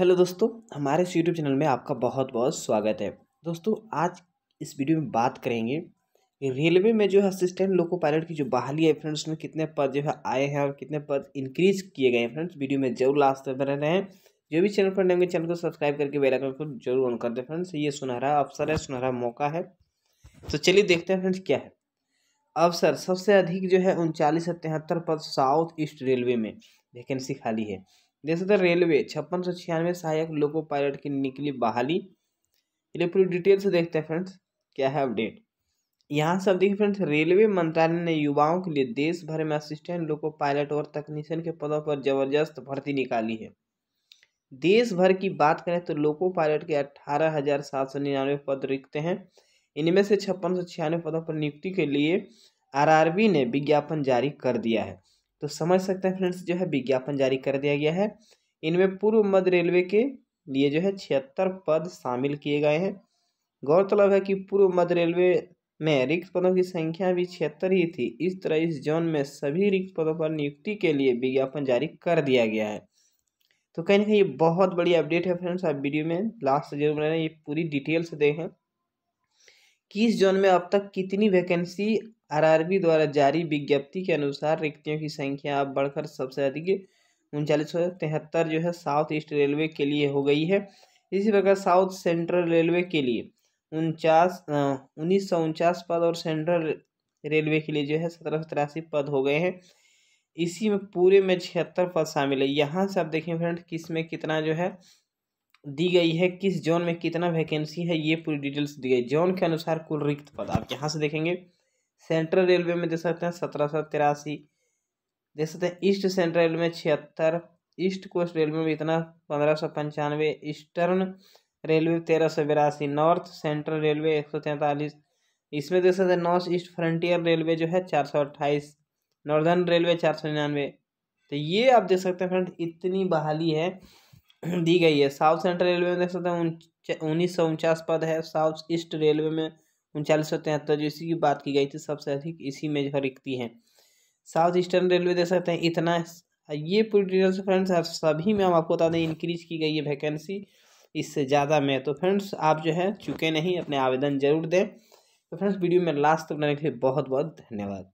hello दोस्तों हमारे इस यूट्यूब चैनल में आपका बहुत बहुत स्वागत है दोस्तों आज इस वीडियो में बात करेंगे रेलवे में जो है असिस्टेंट लोको पायलट की जो बहाली है फ्रेंड्स में कितने पद जो है आए हैं और कितने पद इंक्रीज किए गए हैं फ्रेंड्स वीडियो में जरूर लास्ट तक बने रहें जो भी चैनल पर रहेंगे चैनल को सब्सक्राइब करके बेलाइकन को जरूर ऑन कर दें फ्रेंड्स ये सुनहरा अवसर है सुनहरा मौका है तो चलिए देखते हैं फ्रेंड्स क्या है अवसर सबसे अधिक जो है उनचालीस तिहत्तर पद साउथ ईस्ट रेलवे में वैकेंसी खाली है नेक्स्ट था रेलवे छप्पन सौ छियानवे सहायक लोको पायलट की निकली बहाली चलिए पूरी डिटेल से देखते हैं फ्रेंड्स क्या है अपडेट यहाँ सब देखिए फ्रेंड्स रेलवे मंत्रालय ने युवाओं के लिए देश भर में असिस्टेंट लोको पायलट और तकनीशियन के पदों पर जबरदस्त भर्ती निकाली है देश भर की बात करें तो लोको पायलट के अठारह हजार सात सौ निन्यानवे पद रिक्त हैं इनमें से छप्पन सौ छियानवे पदों पर नियुक्ति के लिए आरआरबी ने विज्ञापन जारी कर दिया है तो समझ सकते हैं फ्रेंड्स जो है विज्ञापन जारी कर दिया गया है इनमें पूर्व मध्य रेलवे के लिए जो है छिहत्तर पद शामिल किए गए हैं गौरतलब है कि पूर्व मध्य रेलवे में रिक्त पदों की संख्या भी छिहत्तर ही थी इस तरह इस जोन में सभी रिक्त पदों पर नियुक्ति के लिए विज्ञापन जारी कर दिया गया है तो कहीं ना कहीं ये बहुत बड़ी अपडेट है फ्रेंड्स आप वीडियो में लास्ट जरूर बनाए ये पूरी डिटेल से देखें किस जोन में अब तक कितनी वैकेंसी आरआरबी द्वारा जारी विज्ञप्ति के अनुसार रिक्तियों की संख्या अब बढ़कर सबसे अधिक उनचालीस सौ तिहत्तर जो है साउथ ईस्ट रेलवे के लिए हो गई है इसी प्रकार साउथ सेंट्रल रेलवे के लिए उनचास उन्नीस सौ उनचास पद और सेंट्रल रेलवे के लिए जो है सत्रह सौ तिरासी पद हो गए हैं इसी में पूरे में छिहत्तर पद शामिल है यहाँ से आप देखें फ्रेंड किस में कितना जो है दी गई है किस जोन में कितना वैकेंसी है ये पूरी डिटेल्स दी गई जोन के अनुसार कुल रिक्त पद आप यहाँ से देखेंगे सेंट्रल रेलवे में दे सकते हैं सत्रह सौ तिरासी दे सकते हैं ईस्ट सेंट्रल रेलवे में छिहत्तर ईस्ट कोस्ट रेलवे में इतना पंद्रह सौ पंचानवे ईस्टर्न रेलवे तेरह सौ बिरासी नॉर्थ सेंट्रल रेलवे एक सौ तैंतालीस इसमें देख सकते हैं नॉर्थ ईस्ट फ्रंटियर रेलवे जो है चार सौ अट्ठाईस नॉर्दर्न रेलवे चार सौ निन्यानवे तो ये आप देख सकते हैं फ्रेंड इतनी बहाली है दी गई है साउथ सेंट्रल रेलवे में देख सकते हैं उन्नीस सौ उनचास पद है साउथ ईस्ट रेलवे में उनचालीस सौ तिहत्तर जो इसी की बात की गई थी सबसे अधिक इसी में रिक्ति हैं साउथ ईस्टर्न रेलवे देख सकते हैं इतना ये पूरी डिटेल्स फ्रेंड्स आप सभी में हम आपको बता दें इंक्रीज की गई है वैकेंसी इससे ज़्यादा में तो फ्रेंड्स आप जो है चुके नहीं अपने आवेदन जरूर दें तो फ्रेंड्स वीडियो में लास्ट तक बनाने के लिए बहुत बहुत धन्यवाद